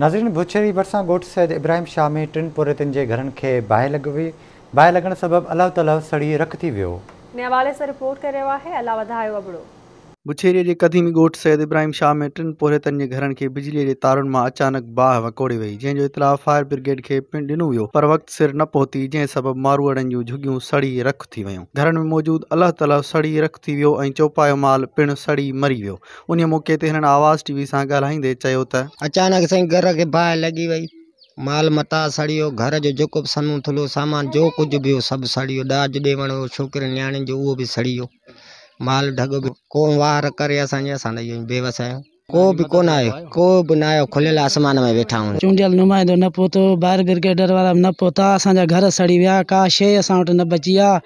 नाज़रीन भुछरी भरिसां गोठ सैद इब्राहिम शाह में टिनि पौहिड़ेतुनि जे घरनि खे बाहि लॻी हुई बाहि लॻणु सबबि अलवि तलाउ सड़ी रख थी वियो आहे बुछेरी के क़दीमी गोठ सैद इब्राहिम शाह में टिनि पोहरतनि के घर के बिजली के तारों में अचानक बाह वकोड़े वही जंहिंजो इतलाह फायर ब्रिगेड के पिण ॾिनो वो पर वक्त सिर न पहुती जंहिं सबबु मारूअड़नि जो झुगियूं सड़ी रख थी व्यू घर में मौजूद अल्लाह तला सड़ी रख थी वो ऐं चौपायो माल पिण सड़ी मरी वो उन मौक़े से हिननि आवाज़ टीवी से ाले चयो अचानक सही घर के बाह लगी वही माल मता सड़ी वियो घर जो जो बि सन्हो थुलो सामान जो कुछ भी हो सभु सड़ी वियो ॾाज ॾेवण हो छोकिरे जो वो भी सड़ी वियो माल ढग को वार कर असांजे असां त इहो बेवस आहियूं को बि कोन आहे को बि न आयो आसमान में वेठा आहियूं चूंडियल नुमाइंदो न पहुतो ॿाहिरि ब्रिगेडर वाला न पोता असा घर सड़ी विया का शे असां न बची आहे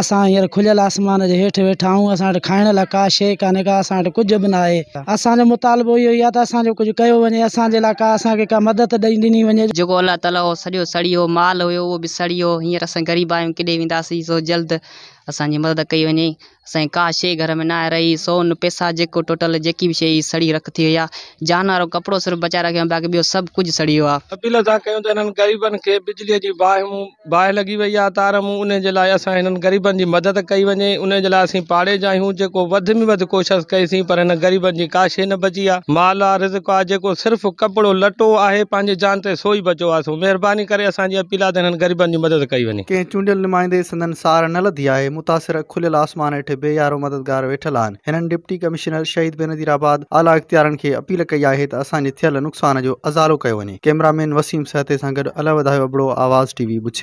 असां हींअर खुलियल आसमान जे हेठ वेठा आहियूं असां वटि खाइण का शे कान्हे का असां वटि कुझु बि न आहे असांजो मुतालबो यो ई आहे त असांजो कुझु कयो वञे असांजे लाइ का असांखे का मदद दई दिनी वञे जो अल्लाह ताला उहो सॼो माल हुयो वो भी सड़ी वियो हींअर असां ग़रीब आहियूं किॾे वेंदासीं सो जल्द અસાનજી મદદ કઈ વજે સઈ કા શે ઘર મે ના રહી સોન પૈસા જેકો ટોટલ જેકી ભી શે સડી રખ થીયા જાનારો કપડો સર બચા રાખ્યો બાકી બયો સબ કુજ સડીયો આ અપીલ આ કયો તો એનન ગરીબન કે બિજલીજી બાહો બાહ લગી વઈયા તાર મુ ઉને જલાય અસાન એનન ગરીબનજી મદદ કઈ વજે ઉને જલાય અસાન પાડે જાઈ હું જેકો વધ મી વધ કોશિશ કઈ સી પર એન ગરીબનજી કા શે ન બજીયા માલ આ رزકો જેકો સરફ કપડો લટો આહે પાંજે જાનતે સોઈ બજો આસુ મહેરબાની કરે અસાનજી અપીલ આ એનન ગરીબનજી મદદ કઈ વજે કે ચુંડલ નમાઈ દે સનસાર ન લધી આ मुतासर खुलियल आसमान हेठि बेयारो मददगार वेठल डिप्टी कमिश्नर शहीद बेनदीर आबाद आला इख्तियार अपील कई आहे त थियल नुक़सान जो अज़ालो कयो कैमरामैन वसीम सहते गुड गॾु अला अबड़ो आवाज़ टीवी बुछे